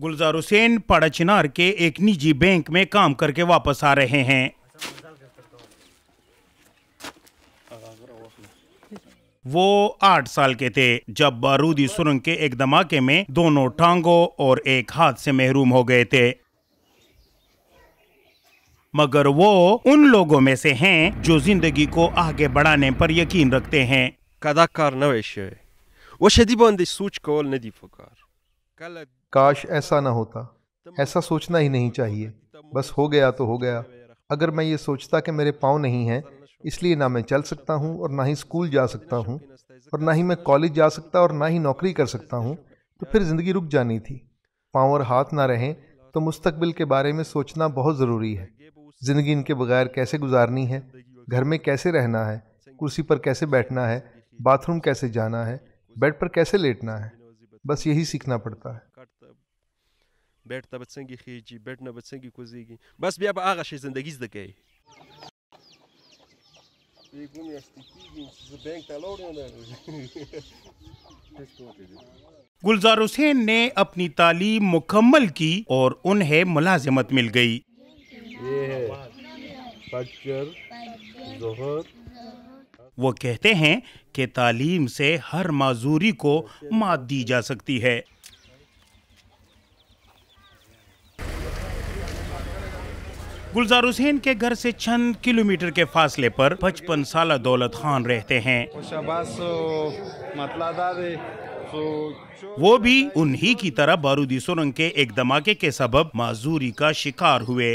गुलजार हुसैन चिनार के एक निजी बैंक में काम करके वापस आ रहे हैं वो आठ साल के थे जब बारूदी सुरंग के एक धमाके में दोनों टांगों और एक हाथ से महरूम हो गए थे मगर वो उन लोगों में से हैं जो जिंदगी को आगे बढ़ाने पर यकीन रखते हैं कदाकार नवेश वश हदीबन सोच कौल नदी फकार काश ऐसा ना होता ऐसा सोचना ही नहीं चाहिए बस हो गया तो हो गया अगर मैं ये सोचता कि मेरे पाँव नहीं हैं इसलिए ना मैं चल सकता हूँ और ना ही स्कूल जा सकता हूँ और ना ही मैं कॉलेज जा सकता और ना ही नौकरी कर सकता हूँ तो फिर ज़िंदगी रुक जानी थी पाँव और हाथ ना रहें तो मुस्तकबिल के बारे में सोचना बहुत ज़रूरी है ज़िंदगी इनके बगैर कैसे गुजारनी है घर में कैसे रहना है कुर्सी पर कैसे बैठना है बाथरूम कैसे जाना है बेड पर कैसे लेटना है बस यही सीखना पड़ता है गुलजार हुसैन ने अपनी तालीम मुकम्मल की और उन्हें मुलाजमत मिल गई ये है जोहर वो कहते हैं कि तालीम से हर माजूरी को मात दी जा सकती है गुलजार हुसैन के घर से चंद किलोमीटर के फासले पर पचपन साल दौलत खान रहते हैं वो भी उन्हीं की तरह बारूदी सुरंग के एक धमाके के सबब माजूरी का शिकार हुए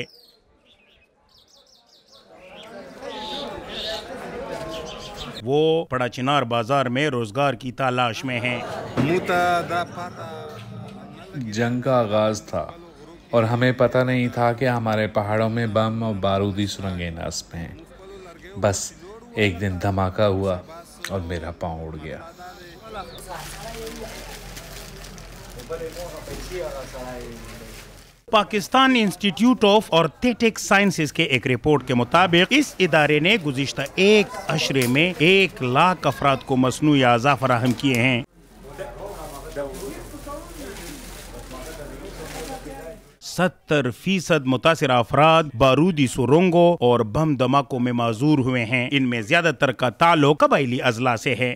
वो बड़ा चिनार बाजार में रोजगार की तलाश में है जंग का आगाज था और हमें पता नहीं था कि हमारे पहाड़ों में बम और बारूदी सुरंगे नस्ब हैं बस एक दिन धमाका हुआ और मेरा पाँव उड़ गया Pakistan institute of orthotic sciences के एक रिपोर्ट के मुताबिक इस इदारे ने गुजशत एक अशरे में एक लाख अफराद को मसनू अज़ा फराहम किए हैं सत्तर फीसद मुतासर अफराद बारूदी सुरंगों और बम धमाकों में माजूर हुए हैं इनमें ज्यादातर का ताल्लुक कबाइली अजला से है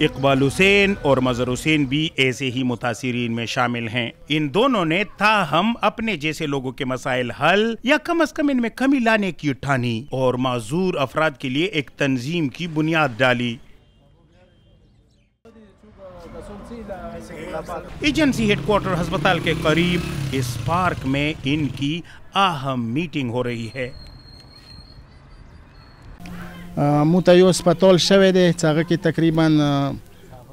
इकबाल हुसैन और मज़र हुसैन भी ऐसे ही मुतासरीन में शामिल हैं इन दोनों ने हम अपने जैसे लोगों के मसाइल हल या कम अज कम इनमें कमी लाने की उठानी और माजूर अफराद के लिए एक तंजीम की बुनियाद डाली एजेंसी हेडक्वार्टर अस्पताल के करीब इस पार्क में इनकी अहम मीटिंग हो रही है مو ته یو سپټول شوی دی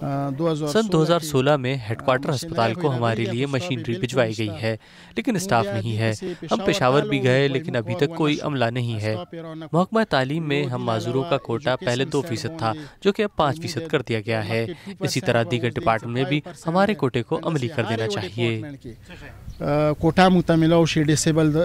सन 2016 में हेडक्वार्टर अस्पताल को हमारे लिए मशीनरी भिजवाई गई है लेकिन स्टाफ नहीं है हम पेशावर भी गए लेकिन अभी तक कोई अमला नहीं है महकमा तालीम में हम माजूरों का कोटा पहले दो फीसद था जो कि अब पाँच फीसद कर दिया गया है इसी तरह दीगर डिपार्टमेंट में भी हमारे कोटे को अमली कर देना चाहिए कोटा मुतमिलो डिसेबल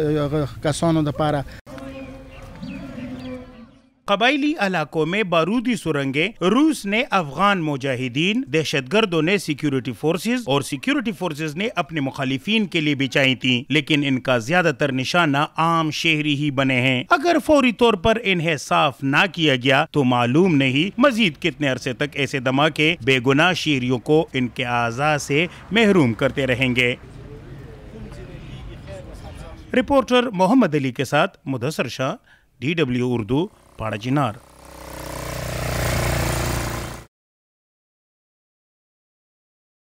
कबाइली इलाकों में बारूदी सुरंगें रूस ने अफगान मुजाहिदीन दहशत गर्दों ने सिक्योरिटी फोर्सेज और सिक्योरिटी फोर्सेज ने अपने मुखालिफिन के लिए बिछाई थी लेकिन इनका ज्यादातर निशाना आम शहरी ही बने हैं अगर फौरी तौर पर इन्हें साफ ना किया गया तो मालूम नहीं मजीद कितने अरसे तक ऐसे धमाके बेगुनाह शहरियों को इनके आजाद से महरूम करते रहेंगे रिपोर्टर मोहम्मद अली के साथ Mudassar Shah D W Urdu para dinar.